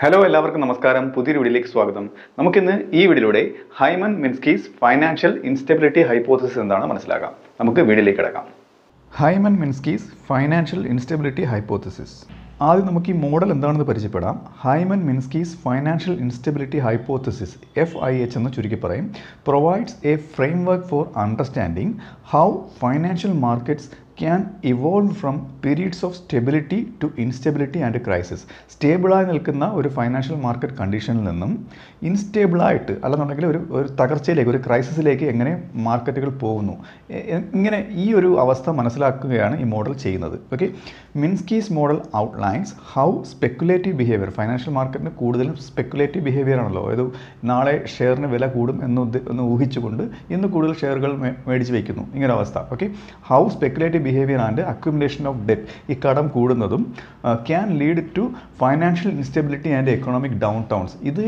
hello എല്ലാവർക്കും നമസ്കാരം പുതിയൊരു വീഡിയോയിലേക്ക് സ്വാഗതം നമുക്കിന്ന് ഈ വീഡിയോയിലൂടെ Hyman Minsky's financial instability hypothesis എന്താണ് മനസ്സിലാക്കാം നമുക്ക് വീഡിയോയിലേക്ക് കിടക്കാം Hyman Minsky's financial instability hypothesis ആദ്യം നമുക്ക് ഈ മോഡൽ എന്താണെന്ന് പരിചയപ്പെടാം Hyman Minsky's financial instability hypothesis F I H എന്ന് ചുരുക്കി പറയും provides a framework for understanding how financial markets can evolve from periods of stability to instability and crisis സ്റ്റേബിളായി നിൽക്കുന്ന ഒരു ഫൈനാൻഷ്യൽ മാർക്കറ്റ് കണ്ടീഷനിൽ നിന്നും ഇൻസ്റ്റേബിളായിട്ട് അല്ലെന്നുണ്ടെങ്കിൽ ഒരു ഒരു തകർച്ചയിലേക്ക് ഒരു ക്രൈസിസിലേക്ക് എങ്ങനെ മാർക്കറ്റുകൾ പോകുന്നു ഇങ്ങനെ ഈ ഒരു അവസ്ഥ മനസ്സിലാക്കുകയാണ് ഈ മോഡൽ ചെയ്യുന്നത് okay Minsky's model outlines how speculative behaviour financial മാർക്കറ്റിന് കൂടുതലും സ്പെക്കുലേറ്റീവ് ബിഹേവിയർ ആണല്ലോ അതായത് നാളെ ഷെയറിന് വില കൂടും എന്ന് എന്ന് ഊഹിച്ചുകൊണ്ട് ഇന്ന് കൂടുതൽ ഷെയറുകൾ മേടിച്ച് വയ്ക്കുന്നു ഇങ്ങനെ അവസ്ഥ okay how speculative behaviour and accumulation of debt ഈ കടം കൂടുന്നതും can lead to financial instability and economic downturns ഇത്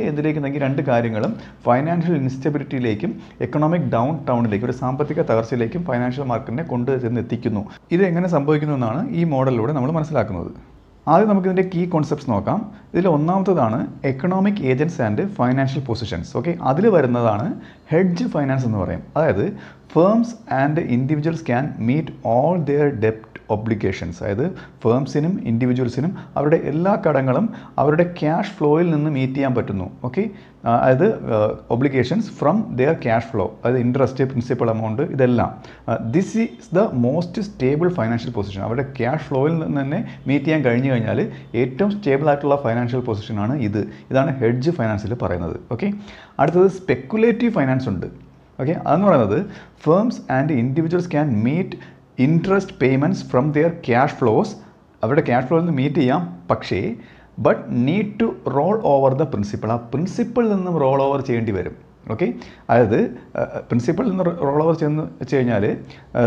നൽകി രണ്ട് കാര്യങ്ങളും ഫൈനാൻഷ്യൽ ഇൻസ്റ്റെബിലിറ്റിയിലേക്കും എക്കണോമിക് ഡൗൺ ടൗണിലേക്കും ഒരു സാമ്പത്തിക തകർച്ചയിലേക്കും ഫൈനാൻഷ്യൽ മാർക്കറ്റിനെ കൊണ്ടുചെന്ന് എത്തിക്കുന്നു ഇത് എങ്ങനെ സംഭവിക്കുന്നു എന്നാണ് ഈ മോഡലിലൂടെ നമ്മൾ മനസ്സിലാക്കുന്നത് ആദ്യം നമുക്കിതിൻ്റെ കീ കോൺസെപ്റ്റ്സ് നോക്കാം ഇതിൽ ഒന്നാമത്തതാണ് economic agents and financial positions okay അതിൽ വരുന്നതാണ് ഹെഡ്ജ് ഫൈനാൻസ് എന്ന് പറയും അതായത് firms and individuals can meet all their ഡെപ്റ്റ് ഒബ്ലിക്കേഷൻസ് അതായത് ഫേംസിനും ഇൻഡിവിജ്വൽസിനും അവരുടെ എല്ലാ കടങ്ങളും അവരുടെ ക്യാഷ് ഫ്ലോയിൽ നിന്ന് മീറ്റ് ചെയ്യാൻ പറ്റുന്നു ഓക്കെ അതായത് obligations from their cash flow അതായത് ഇൻട്രസ്റ്റ് പ്രിൻസിപ്പൽ എമൗണ്ട് ഇതെല്ലാം this is the most stable financial position അവരുടെ ക്യാഷ് ഫ്ലോയിൽ നിന്ന് തന്നെ മീറ്റ് ചെയ്യാൻ കഴിഞ്ഞു കഴിഞ്ഞാൽ ഏറ്റവും സ്റ്റേബിൾ ആയിട്ടുള്ള ഫൈനാൻഷ്യൽ പൊസിഷനാണ് ഇത് ഇതാണ് ഹെഡ്ജ് ഫൈനാൻസിൽ പറയുന്നത് ഓക്കെ അടുത്തത് സ്പെക്കുലേറ്റീവ് ഫൈനാൻസ് ഉണ്ട് ഓക്കെ അതെന്ന് പറയുന്നത് firms and individuals can meet interest payments from their cash flows അവരുടെ ക്യാഷ് ഫ്ലോയിൽ നിന്ന് മീറ്റ് ചെയ്യാം പക്ഷേ but need to roll over the principal ആ പ്രിൻസിപ്പിളിൽ നിന്നും റോൾ ഓവർ ചെയ്യേണ്ടി വരും ഓക്കെ അതായത് പ്രിൻസിപ്പിളിൽ നിന്ന് റോൾ ഓവർ ചെയ്യുന്ന വെച്ച് കഴിഞ്ഞാൽ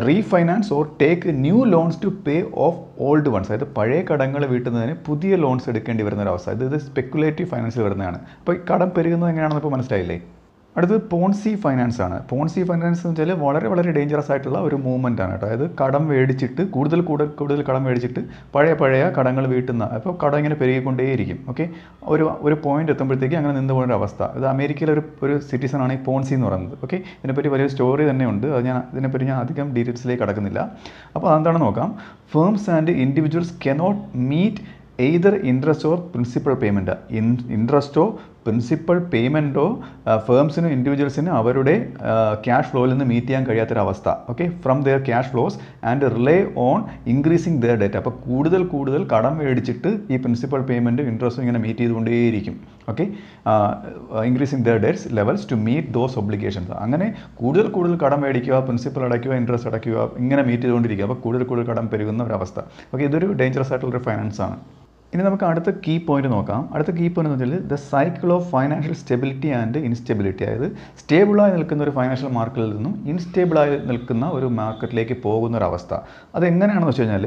refinance or take new loans to pay off old ones അതായത് പഴയ കടങ്ങൾ വീട്ടുന്നതിന് പുതിയ ലോൺസ് എടുക്കേണ്ടി വരുന്ന ഒരു അവസ്ഥ ഇത് സ്പെക്കുലേറ്റീവ് ഫൈനാൻസിൽ വരുന്നതാണ് അപ്പോൾ കടം പെരുകുന്നത് എങ്ങനെയാണെന്ന് ഇപ്പോൾ മനസ്സിലായില്ലേ അടുത്തത് പോൺസി ഫൈനാൻസ് ആണ് പോൺസി ഫൈനാൻസ് എന്ന് വെച്ചാൽ വളരെ വളരെ ഡേഞ്ചറസ് ആയിട്ടുള്ള ഒരു മൂവ്മെൻ്റ് ആണ് കേട്ടോ അതായത് കടം മേടിച്ചിട്ട് കൂടുതൽ കൂടുതൽ കൂടുതൽ കടം മേടിച്ചിട്ട് പഴയ പഴയ കടങ്ങൾ വീട്ടുന്ന അപ്പോൾ കടം ഇങ്ങനെ പെരുകിക്കൊണ്ടേയിരിക്കും ഓക്കെ ഒരു ഒരു പോയിന്റ് എത്തുമ്പോഴത്തേക്ക് അങ്ങനെ നിന്ന് ഒരു അവസ്ഥ ഇത് അമേരിക്കയിലെ ഒരു ഒരു സിറ്റിസൺ ആണ് ഈ പോൺസി എന്ന് പറയുന്നത് ഓക്കെ ഇതിനെപ്പറ്റി വലിയൊരു സ്റ്റോറി തന്നെ ഉണ്ട് അത് ഞാൻ ഇതിനെപ്പറ്റി ഞാൻ അധികം ഡീറ്റെയിൽസിലേക്ക് കടക്കുന്നില്ല അപ്പോൾ അതെന്താണ് നോക്കാം firms and individuals cannot meet either interest or principal payment ഇൻട്രസ്റ്റോ പ്രിൻസിപ്പൽ പേയ്മെൻറ്റോ ഫേംസിനും ഇൻഡിവിജ്വൽസിനും അവരുടെ ക്യാഷ് ഫ്ലോയിൽ നിന്ന് മീറ്റ് ചെയ്യാൻ കഴിയാത്തൊരവസ്ഥ okay from their cash flows and rely on increasing their debt അപ്പോൾ കൂടുതൽ കൂടുതൽ കടം മേടിച്ചിട്ട് ഈ പ്രിൻസിപ്പൽ പേയ്മെൻറ്റും ഇൻട്രസ്റ്റും ഇങ്ങനെ മീറ്റ് ചെയ്തുകൊണ്ടേയിരിക്കും okay increasing their debts levels to meet those obligations അങ്ങനെ കൂടുതൽ കൂടുതൽ കടം മേടിക്കുക പ്രിൻസിപ്പൽ അടയ്ക്കുക ഇൻട്രസ്റ്റ് അടയ്ക്കുക ഇങ്ങനെ മീറ്റ് ചെയ്തുകൊണ്ടിരിക്കുക അപ്പോൾ കൂടുതൽ കൂടുതൽ കടം പെരുകുന്ന ഒരവസ്ഥ ഓക്കെ ഇതൊരു ഡേഞ്ചറസ് ആയിട്ടുള്ളൊരു ഫൈനാൻസാണ് ഇനി നമുക്ക് അടുത്ത കീ പോയിന്റ് നോക്കാം അടുത്ത കീ പോയിന്റ് എന്ന് വെച്ചാൽ the cycle of financial stability and instability അതായത് സ്റ്റേബിളായി നിൽക്കുന്ന ഒരു ഫൈനാൻഷ്യൽ മാർക്കറ്റിൽ നിന്നും ഇൻസ്റ്റേബിളായി നിൽക്കുന്ന ഒരു മാർക്കറ്റിലേക്ക് പോകുന്ന ഒരു അവസ്ഥ അത് എങ്ങനെയാണെന്ന് വെച്ച് കഴിഞ്ഞാൽ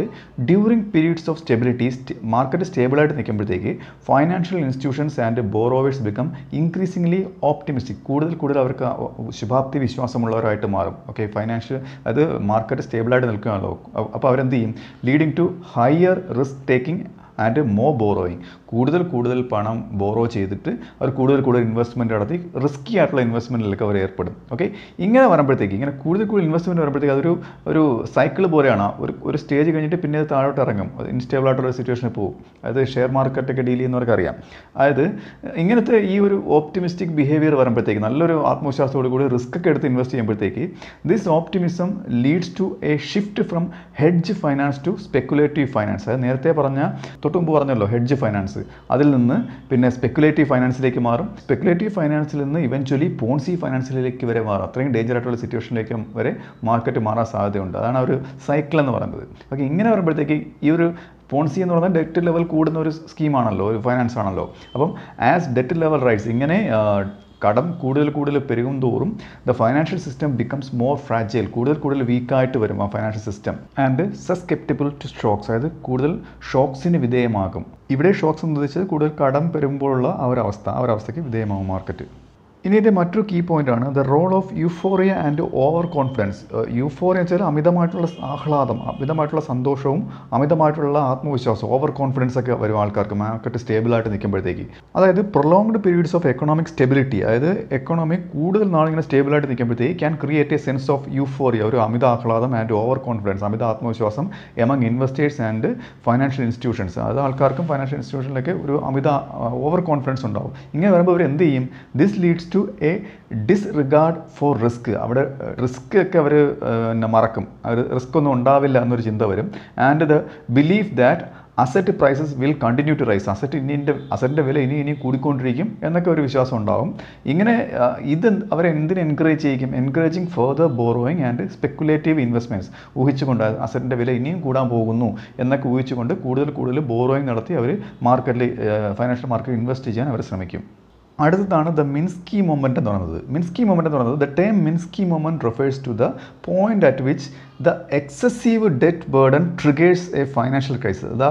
during periods of stability market സ്റ്റേബിളായിട്ട് നിൽക്കുമ്പോഴത്തേക്ക് financial institutions and borrowers become increasingly optimistic കൂടുതൽ കൂടുതൽ അവർക്ക് ശുഭാപ്തി വിശ്വാസമുള്ളവരായിട്ട് മാറും ഓക്കെ ഫൈനാൻഷ്യൽ അത് മാർക്കറ്റ് സ്റ്റേബിളായിട്ട് നിൽക്കുകയാണല്ലോ അപ്പോൾ അവരെന്ത് ചെയ്യും leading to higher risk taking and more borrowing കൂടുതൽ കൂടുതൽ പണം ബോറോ ചെയ്തിട്ട് അവർ കൂടുതൽ കൂടുതൽ ഇൻവെസ്റ്റ്മെൻറ്റ് നടത്തി റിസ്ക്കി ആയിട്ടുള്ള ഇൻവെസ്റ്റ്മെൻറ്റിലൊക്കെ അവർ ഏർപ്പെടും ഓക്കെ ഇങ്ങനെ വരുമ്പോഴത്തേക്ക് ഇങ്ങനെ കൂടുതൽ കൂടുതൽ ഇൻവെസ്റ്റ്മെൻറ്റ് വരുമ്പോഴത്തേക്ക് അതൊരു ഒരു സൈക്കിൾ പോലെയാണ് ഒരു ഒരു സ്റ്റേജ് കഴിഞ്ഞിട്ട് പിന്നെ അത് താഴോട്ട് ഇറങ്ങും ഇൻസ്റ്റേബിൾ ആയിട്ടുള്ള സിറ്റുവേഷനിൽ പോകും അതായത് ഷെയർ മാർക്കറ്റൊക്കെ ഡീൽ ചെയ്യുന്നവർക്ക് അറിയാം അതായത് ഇങ്ങനത്തെ ഈ ഒരു ഓപ്റ്റിമിസ്റ്റിക് ബിഹേവിയർ വരുമ്പോഴത്തേക്ക് നല്ലൊരു ആത്മവിശ്വാസത്തോടു കൂടി റിസ്ക് ഒക്കെ എടുത്ത് ഇൻവെസ്റ്റ് ചെയ്യുമ്പോഴത്തേക്ക് this optimism leads to a shift from hedge finance to speculative finance അതായത് നേരത്തെ പറഞ്ഞ മുമ്പ് പറഞ്ഞല്ലോ ഹെഡ്ജ് ഫൈനാൻസ് അതിൽ നിന്ന് പിന്നെ സ്പെക്കുലേറ്റീവ് ഫൈനാൻസിലേക്ക് മാറും സ്പെക്കുലേറ്റീവ് ഫൈനാൻസിൽ നിന്ന് ഇവൻച്വലി പോൺസി ഫൈനാൻസിലേക്ക് വരെ മാറും അത്രയും ഡേഞ്ചർ ആയിട്ടുള്ള സിറ്റുവേഷനിലേക്ക് വരെ മാർക്കറ്റ് മാറാൻ സാധ്യതയുണ്ട് അതാണ് ഒരു സൈക്കിൾ എന്ന് പറയുന്നത് ഓക്കെ ഇങ്ങനെ വരുമ്പോഴത്തേക്ക് ഈ ഒരു പോൺസി എന്ന് പറഞ്ഞാൽ ഡെറ്റ് ലെവൽ കൂടുന്ന ഒരു സ്കീമാണല്ലോ ഒരു ഫൈനാൻസ് ആണല്ലോ അപ്പം ആസ് ഡെറ്റ് ലെവൽ റൈറ്റ്സ് ഇങ്ങനെ കടം കൂടുതൽ കൂടുതൽ പെരുകും തോറും the financial system becomes more fragile കൂടുതൽ കൂടുതൽ വീക്കായിട്ട് വരും ആ financial system and susceptible to shocks അതായത് കൂടുതൽ ഷോക്സിന് വിധേയമാകും ഇവിടെ ഷോക്സ് എന്ന് ഉദ്ദേശിച്ചത് കൂടുതൽ കടം പെരുമ്പോഴുള്ള ആ ഒരു അവസ്ഥ ആ ഒരു അവസ്ഥയ്ക്ക് വിധേയമാകും മാർക്കറ്റ് ഇനി ഇതിൻ്റെ മറ്റൊരു കീ പോയിൻ്റാണ് the role of euphoria and overconfidence euphoria വെച്ചാൽ അമിതമായിട്ടുള്ള ആഹ്ലാദം അമിതമായിട്ടുള്ള സന്തോഷവും അമിതമായിട്ടുള്ള ആത്മവിശ്വാസം ഓവർ കോൺഫിഡൻസ് ഒക്കെ വരും ആൾക്കാർക്ക് മാർക്കറ്റ് സ്റ്റേബിളായിട്ട് നിൽക്കുമ്പോഴത്തേക്ക് അതായത് prolonged periods of economic stability അതായത് എക്കണോമി കൂടുതൽ നാളിങ്ങനെ സ്റ്റേബിളായിട്ട് നിൽക്കുമ്പോഴത്തേക്ക് can create a sense of euphoria ഒരു അമിത ആഹ്ലാദം ആൻഡ് ഓവർ കോൺഫിഡൻസ് അമിത ആത്മവിശ്വാസം among investors and financial institutions അത് ആൾക്കാർക്കും ഫൈനാൻഷ്യൽ ഇൻസ്റ്റിറ്റ്യൂഷനിലൊക്കെ ഒരു അമിത ഓവർ കോൺഫിഡൻസ് ഉണ്ടാവും ഇങ്ങനെ വരുമ്പോൾ അവർ എന്ത് ചെയ്യും this leads to a disregard for risk അവിടെ റിസ്ക് ഒക്കെ അവർ പിന്നെ മറക്കും അവർ റിസ്ക് ഒന്നും ഉണ്ടാവില്ല എന്നൊരു ചിന്ത വരും and they believe that asset prices will continue to rise asset ഇനിൻ്റെ അസറ്റിൻ്റെ വില ഇനി ഇനി കൂടിക്കൊണ്ടിരിക്കും എന്നൊക്കെ ഒരു വിശ്വാസം ഉണ്ടാകും ഇങ്ങനെ ഇത് അവരെ എന്തിനു എൻകറേജ് ചെയ്യിക്കും encouraging further borrowing and speculative investments ഊഹിച്ചുകൊണ്ട് അസറ്റിൻ്റെ വില ഇനിയും കൂടാൻ പോകുന്നു എന്നൊക്കെ ഊഹിച്ചുകൊണ്ട് കൂടുതൽ കൂടുതൽ ബോറോയിങ് നടത്തി അവർ മാർക്കറ്റിൽ ഫൈനാൻഷ്യൽ മാർക്കറ്റ് ഇൻവെസ്റ്റ് ചെയ്യാൻ അവർ ശ്രമിക്കും അടുത്തതാണ് ദ മിൻസ്കി മൊമെൻ്റ് എന്ന് പറയുന്നത് മിൻസ്കി മൊമെൻ്റ് എന്ന് പറയുന്നത് the term Minsky moment refers to the point at which the excessive debt burden triggers a financial crisis the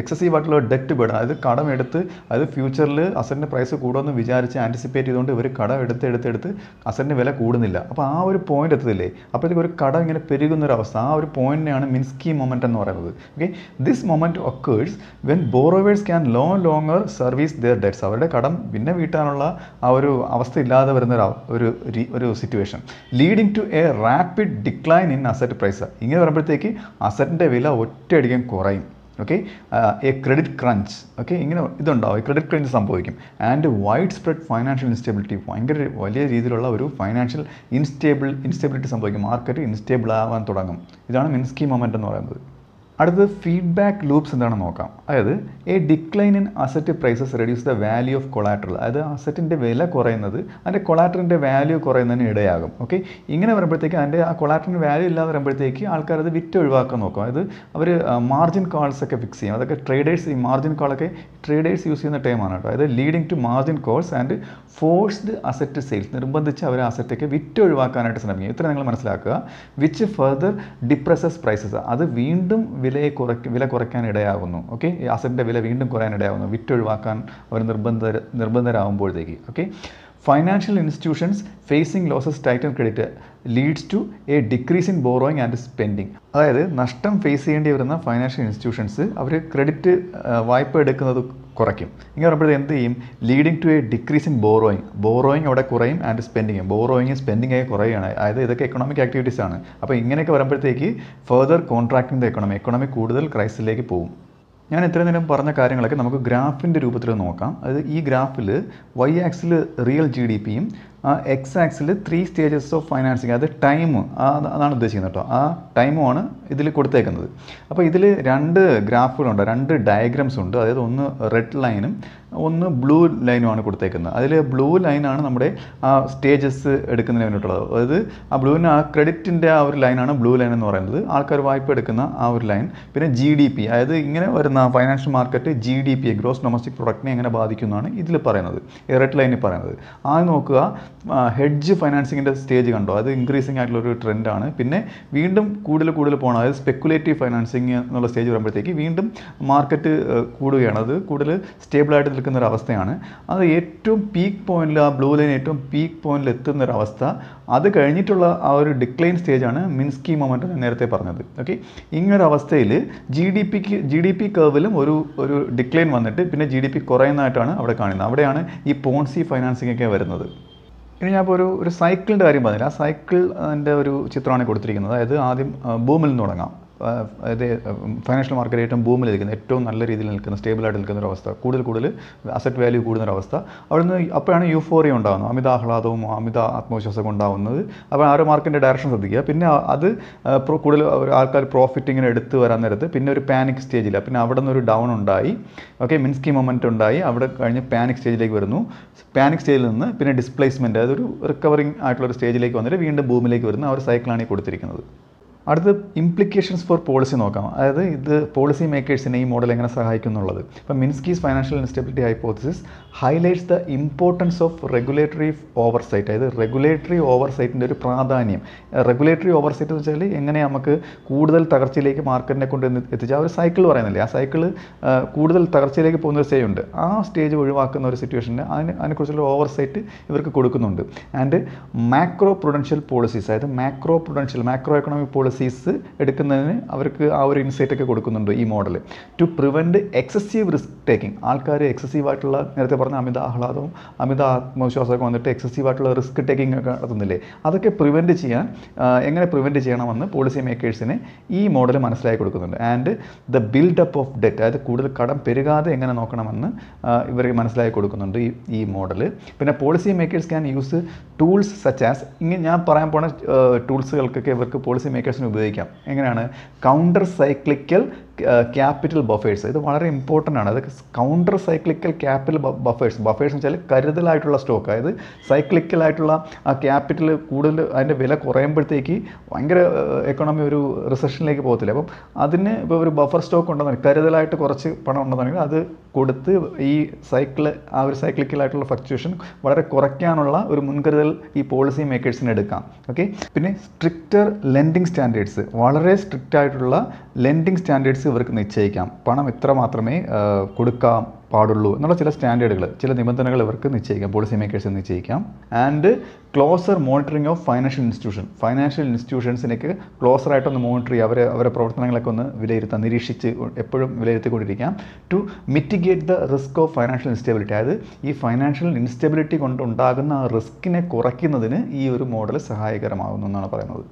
excessive ആയിട്ടുള്ള ഡെറ്റ് ബേർഡൻ അതായത് കടം എടുത്ത് അത് ഫ്യൂച്ചറിൽ അസറിൻ്റെ പ്രൈസ് കൂടുമെന്ന് വിചാരിച്ച് ആൻറ്റിസിപ്പേറ്റ് ചെയ്തുകൊണ്ട് ഇവർ കടം എടുത്ത് എടുത്ത് എടുത്ത് അസറിൻ്റെ വില കൂടുന്നില്ല അപ്പോൾ ആ ഒരു പോയിൻ്റ് എത്തത്തില്ലേ അപ്പോഴത്തേക്ക് ഒരു കടം ഇങ്ങനെ പെരുകുന്ന ഒരു അവസ്ഥ ആ ഒരു പോയിൻറ്റിനെയാണ് മിൻസ്കി മൊമെൻ്റ് എന്ന് പറയുന്നത് okay this moment occurs when borrowers can low longer service their debts അവരുടെ കടം പിന്നെ വീട്ടിൽ കിട്ടാനുള്ള ആ ഒരു അവസ്ഥ ഇല്ലാതെ വരുന്ന ഒരു ഒരു situation leading to a rapid decline in asset price ഇങ്ങനെ വരുമ്പോഴത്തേക്ക് അസറ്റിൻ്റെ വില ഒറ്റയടിക്കും കുറയും okay a credit crunch okay ഇങ്ങനെ ഇതുണ്ടാവും ക്രെഡിറ്റ് ക്രഞ്ച് സംഭവിക്കും and widespread financial instability ഭയങ്കര വലിയ രീതിയിലുള്ള ഒരു ഫൈനാൻഷ്യൽ ഇൻസ്റ്റേബിൾ ഇൻസ്റ്റെബിലിറ്റി സംഭവിക്കും മാർക്കറ്റ് ഇൻസ്റ്റേബിൾ ആവാൻ തുടങ്ങും ഇതാണ് മിൻസ്കി മൊമെൻ്റ് എന്ന് പറയുന്നത് അടുത്തത് ഫീഡ്ബാക്ക് ലൂപ്സ് എന്താണെന്ന് നോക്കാം അതായത് a decline in asset prices reduce the value of collateral അതായത് അസറ്റിൻ്റെ വില കുറയുന്നത് അതിൻ്റെ കൊളാട്രലിൻ്റെ വാല്യൂ കുറയുന്നതിന് ഇടയാകും ഓക്കെ ഇങ്ങനെ വരുമ്പോഴത്തേക്ക് അതിൻ്റെ ആ കൊളാട്രലിന് വാല്യൂ ഇല്ലാതെ വരുമ്പോഴത്തേക്ക് ആൾക്കാർ അത് വിറ്റ് ഒഴിവാക്കാൻ നോക്കും അതായത് അവർ മാർജിൻ കോൾസ് ഒക്കെ ഫിക്സ് ചെയ്യും അതൊക്കെ ട്രേഡേഴ്സ് ഈ മാർജിൻ കോളൊക്കെ ട്രേഡേഴ്സ് യൂസ് ചെയ്യുന്ന ടൈമാണ് കേട്ടോ അതായത് leading to margin calls and forced asset sales നിർബന്ധിച്ച് അവർ അസറ്റൊക്കെ വിറ്റ് ഒഴിവാക്കാനായിട്ട് ശ്രമിക്കും ഇത്ര നിങ്ങൾ മനസ്സിലാക്കുക വിച്ച് ഫെർദർ ഡിപ്രസസ് പ്രൈസസ് അത് വീണ്ടും വിലയെ കുറയ്ക്ക് വില കുറയ്ക്കാൻ ഇടയാകുന്നു ഓക്കെ അസറ്റിൻ്റെ വില വീണ്ടും കുറയാൻ ഇടയാകുന്നു വിറ്റൊഴിവാക്കാൻ അവർ നിർബന്ധ നിർബന്ധരാകുമ്പോഴത്തേക്ക് okay financial institutions facing losses tighten credit leads to a decrease in borrowing and spending അതായത് നഷ്ടം ഫേസ് ചെയ്യേണ്ടി വരുന്ന ഫൈനാൻഷ്യൽ ഇൻസ്റ്റിറ്റ്യൂഷൻസ് അവർ ക്രെഡിറ്റ് വായ്പ എടുക്കുന്നത് കുറയ്ക്കും ഇങ്ങനെ പറയുമ്പോൾ എന്ത് ചെയ്യും leading to a decrease in borrowing borrowing അവിടെ കുറയും ആൻഡ് സ്പെൻഡിങ് ബോറോയിങ് സ്പെൻഡിങ് ആയി കുറയുകയാണ് അതായത് ഇതൊക്കെ എക്കണോമിക് ആക്ടിവിറ്റീസ് ആണ് അപ്പോൾ ഇങ്ങനെയൊക്കെ വരുമ്പോഴത്തേക്ക് further contracting the economy economy കൂടുതൽ ക്രൈസിലേക്ക് പോകും ഞാൻ ഇത്ര നേരം പറഞ്ഞ കാര്യങ്ങളൊക്കെ നമുക്ക് ഗ്രാഫിൻ്റെ രൂപത്തിൽ നോക്കാം അതായത് ഈ ഗ്രാഫിൽ വൈ ആക്സിൽ റിയൽ ജി ഡി പിയും ആ എക്സ് ആക്സിൽ ത്രീ സ്റ്റേജസ് ഓഫ് ഫൈനാൻസിങ് അത് ടൈം അതാണ് ഉദ്ദേശിക്കുന്നത് കേട്ടോ ആ ടൈമുമാണ് ഇതിൽ കൊടുത്തേക്കുന്നത് അപ്പോൾ ഇതിൽ രണ്ട് ഗ്രാഫുകളുണ്ട് രണ്ട് ഡയഗ്രാംസ് ഉണ്ട് അതായത് ഒന്ന് റെഡ് ലൈനും ഒന്ന് ബ്ലൂ ലൈനുമാണ് കൊടുത്തേക്കുന്നത് അതിൽ ബ്ലൂ ലൈനാണ് നമ്മുടെ ആ സ്റ്റേജസ് എടുക്കുന്നതിന് വേണ്ടിയിട്ടുള്ളത് അതായത് ആ ബ്ലൂവിന് ആ ക്രെഡിറ്റിൻ്റെ ആ ഒരു ലൈനാണ് ബ്ലൂ ലൈൻ എന്ന് പറയുന്നത് ആൾക്കാർ വായ്പ എടുക്കുന്ന ആ ഒരു ലൈൻ പിന്നെ ജി ഡി പി അതായത് ഇങ്ങനെ വരുന്ന financial market G D P gross domestic പ്രൊഡക്റ്റിനെ എങ്ങനെ ബാധിക്കുന്നതാണ് ഇതിൽ പറയുന്നത് റെഡ് ലൈനിൽ പറയുന്നത് ആ നോക്കുക ഹെഡ്ജ് ഫൈനാൻസിങ്ങിൻ്റെ സ്റ്റേജ് കണ്ടോ അത് ഇൻക്രീസിങ് ആയിട്ടുള്ള ഒരു ട്രെൻഡാണ് പിന്നെ വീണ്ടും കൂടുതൽ കൂടുതൽ പോകണം അതായത് സ്പെക്കുലേറ്റീവ് ഫൈനാൻസിങ് എന്നുള്ള സ്റ്റേജ് വരുമ്പോഴത്തേക്ക് വീണ്ടും മാർക്കറ്റ് കൂടുകയാണ് അത് കൂടുതൽ സ്റ്റേബിളായിട്ട് നിൽക്കുന്ന ഒരു അവസ്ഥയാണ് അത് ഏറ്റവും പീക്ക് പോയിന്റിൽ ആ ബ്ലൂ ലൈൻ ഏറ്റവും പീക്ക് പോയിന്റിൽ എത്തുന്ന ഒരു അവസ്ഥ അത് കഴിഞ്ഞിട്ടുള്ള ആ ഒരു ഡിക്ലൈൻ സ്റ്റേജാണ് മിൻസ്കി മൊമെൻ്റ് ഞാൻ നേരത്തെ പറഞ്ഞത് ഓക്കെ ഇങ്ങനൊരു അവസ്ഥയിൽ ജി ഡി പിക്ക് ജി ഡി പി കർവിലും ഒരു ഒരു ഡിക്ലൈൻ വന്നിട്ട് പിന്നെ ജി ഡി പി കുറയുന്നതായിട്ടാണ് അവിടെ കാണുന്നത് അവിടെയാണ് ഈ പോൺസി ഫൈനാൻസിംഗ് ഒക്കെ വരുന്നത് ഇനി ഞാൻ ഇപ്പോൾ ഒരു ഒരു സൈക്കിളിൻ്റെ കാര്യം പറഞ്ഞില്ല ആ സൈക്കിൾ ഒരു ചിത്രമാണ് കൊടുത്തിരിക്കുന്നത് അതായത് ആദ്യം ബൂമിൽ നിന്ന് തുടങ്ങാം അതായത് ഫൈനാൻഷ്യൽ മാർക്കറ്റ് ഏറ്റവും ബൂമിൽ നിൽക്കുന്ന ഏറ്റവും നല്ല രീതിയിൽ നിൽക്കുന്ന സ്റ്റേബിളായിട്ട് നിൽക്കുന്ന ഒരു അവസ്ഥ കൂടുതൽ കൂടുതൽ അസറ്റ് വാല്യൂ കൂടുന്ന ഒരു അവസ്ഥ നിന്ന് അപ്പോഴാണ് യൂഫോറിയ ഉണ്ടാകുന്നത് അമിത ആഹ്ലാദവും അമിത ആത്മവിശ്വാസവും ഉണ്ടാകുന്നത് അപ്പോൾ ആ ഒരു മാർക്കറ്റിൻ്റെ ഡയറക്ഷൻ ശ്രദ്ധിക്കുക പിന്നെ അത് കൂടുതൽ ആൾക്കാർ പ്രോഫിറ്റ് ഇങ്ങനെ എടുത്തു വരാൻ നേരത്ത് പിന്നെ ഒരു പാനിക് സ്റ്റേജില്ല പിന്നെ അവിടെ നിന്ന് ഒരു ഡൗൺ ഉണ്ടായി ഓക്കെ മിൻസ്കി മൊമെൻറ്റ് ഉണ്ടായി അവിടെ കഴിഞ്ഞ് പാനിക് സ്റ്റേജിലേക്ക് വരുന്നു പാനിക് സ്റ്റേജിൽ നിന്ന് പിന്നെ ഡിസ്പ്ലേസ്മെൻറ്റ് അതൊരു റിക്കവറിങ് ആയിട്ടുള്ള ഒരു സ്റ്റേജിലേക്ക് വന്നിട്ട് വീണ്ടും ഭൂമിയിലേക്ക് വരുന്ന ആ ഒരു സൈക്കിളാണ് ഈ കൊടുത്തിരിക്കുന്നത് അടുത്ത് ഇംപ്ലിക്കേഷൻസ് ഫോർ പോളിസി നോക്കാം അതായത് ഇത് പോളിസി മേക്കേഴ്സിനെ ഈ മോഡൽ എങ്ങനെ സഹായിക്കും എന്നുള്ളത് ഇപ്പം Minsky's financial instability hypothesis highlights the importance of regulatory oversight അതായത് റെഗുലേറ്ററി ഓവർസൈറ്റിൻ്റെ ഒരു പ്രാധാന്യം റെഗുലേറ്ററി ഓവർസൈറ്റ് എന്ന് വെച്ചാൽ എങ്ങനെ നമുക്ക് കൂടുതൽ തകർച്ചയിലേക്ക് മാർക്കറ്റിനെ കൊണ്ട് എത്തിച്ച് ആ ഒരു സൈക്കിൾ പറയുന്നില്ലേ ആ സൈക്കിൾ കൂടുതൽ തകർച്ചയിലേക്ക് പോകുന്ന ഒരു സ്റ്റേജ് ഉണ്ട് ആ സ്റ്റേജ് ഒഴിവാക്കുന്ന ഒരു സിറ്റുവേഷനിൽ അതിന് അതിനെക്കുറിച്ചുള്ള ഓവർസൈറ്റ് ഇവർക്ക് കൊടുക്കുന്നുണ്ട് ആൻഡ് മാക്രോ പ്രൊഡൻഷ്യൽ പോളിസീസ് അതായത് macroprudential macroeconomic policy policies എടുക്കുന്നതിന് അവർക്ക് ആ ഒരു ഇൻസൈറ്റ് ഒക്കെ കൊടുക്കുന്നുണ്ട് ഈ model to prevent excessive risk taking ആൾക്കാർ എക്സസീവ് ആയിട്ടുള്ള നേരത്തെ പറഞ്ഞ അമിത ആഹ്ലാദവും അമിത ആത്മവിശ്വാസമൊക്കെ വന്നിട്ട് എക്സസീവ് ആയിട്ടുള്ള റിസ്ക് ടേക്കിംഗ് ഒക്കെ നടത്തുന്നില്ലേ അതൊക്കെ പ്രിവെൻറ്റ് ചെയ്യാൻ എങ്ങനെ പ്രിവെൻറ്റ് ചെയ്യണമെന്ന് പോളിസി മേക്കേഴ്സിന് ഈ മോഡൽ മനസ്സിലാക്കി കൊടുക്കുന്നുണ്ട് and the buildup of debt അതായത് കൂടുതൽ കടം പെരുകാതെ എങ്ങനെ നോക്കണമെന്ന് ഇവർ മനസ്സിലാക്കി കൊടുക്കുന്നുണ്ട് ഈ ഈ മോഡൽ പിന്നെ policymakers can use tools such as ഇങ്ങനെ ഞാൻ പറയാൻ പോണ ടൂൾസുകൾക്കൊക്കെ ഇവർക്ക് പോളിസി മേക്കേഴ്സിന് ഉപയോഗിക്കാം എങ്ങനെയാണ് കൗണ്ടർ സൈക്ലിക്കൽ ക്യാപിറ്റൽ ബഫേഴ്സ് ഇത് വളരെ ഇമ്പോർട്ടൻ്റ് ആണ് അത് countercyclical capital buffers buffers എന്ന് വെച്ചാൽ കരുതലായിട്ടുള്ള സ്റ്റോക്ക് അതായത് സൈക്ലിക്കലായിട്ടുള്ള ആ ക്യാപിറ്റൽ കൂടുതൽ അതിൻ്റെ വില കുറയുമ്പോഴത്തേക്ക് ഭയങ്കര എക്കണോമി ഒരു റിസഷനിലേക്ക് പോകത്തില്ല അപ്പം അതിന് ഇപ്പോൾ ഒരു ബഫർ സ്റ്റോക്ക് ഉണ്ടെന്ന് കരുതലായിട്ട് കുറച്ച് പണം ഉണ്ടെന്നുണ്ടെങ്കിൽ അത് കൊടുത്ത് ഈ സൈക്കിൾ ആ ഒരു സൈക്ലിക്കലായിട്ടുള്ള ഫ്ലക്ച്വേഷൻ വളരെ കുറയ്ക്കാനുള്ള ഒരു മുൻകരുതൽ ഈ പോളിസി മേക്കേഴ്സിന് എടുക്കാം ഓക്കെ പിന്നെ സ്ട്രിക്റ്റർ ലെൻഡിങ് സ്റ്റാൻഡേർഡ്സ് വളരെ സ്ട്രിക്റ്റ് ആയിട്ടുള്ള ലെൻഡിങ് സ്റ്റാൻഡേർഡ്സ് ഇവർക്ക് നിശ്ചയിക്കാം പണം ഇത്ര മാത്രമേ കൊടുക്കാൻ പാടുള്ളൂ എന്നുള്ള ചില സ്റ്റാൻഡേർഡുകൾ ചില നിബന്ധനകൾ ഇവർക്ക് നിശ്ചയിക്കാം പോളിസി മേക്കേഴ്സ് നിശ്ചയിക്കാം and closer monitoring of financial institution financial ഇൻസ്റ്റിറ്റ്യൂഷൻസിനേക്ക് ക്ലോസറായിട്ടൊന്ന് മോണിറ്റർ ചെയ്യുക അവരെ അവരെ പ്രവർത്തനങ്ങളൊക്കെ ഒന്ന് വിലയിരുത്താം നിരീക്ഷിച്ച് എപ്പോഴും വിലയിരുത്തിക്കൊണ്ടിരിക്കാം to mitigate the risk of financial instability അതായത് ഈ ഫൈനാൻഷ്യൽ ഇൻസ്റ്റെബിലിറ്റി കൊണ്ടുണ്ടാകുന്ന ആ റിസ്കിനെ കുറയ്ക്കുന്നതിന് ഈ ഒരു മോഡൽ സഹായകരമാകുന്നു എന്നാണ് പറയുന്നത്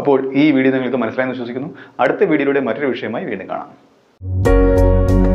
അപ്പോൾ ഈ വീഡിയോ നിങ്ങൾക്ക് മനസ്സിലായെന്ന് വിശ്വസിക്കുന്നു അടുത്ത വീഡിയോയുടെ മറ്റൊരു വിഷയമായി വീണ്ടും കാണാം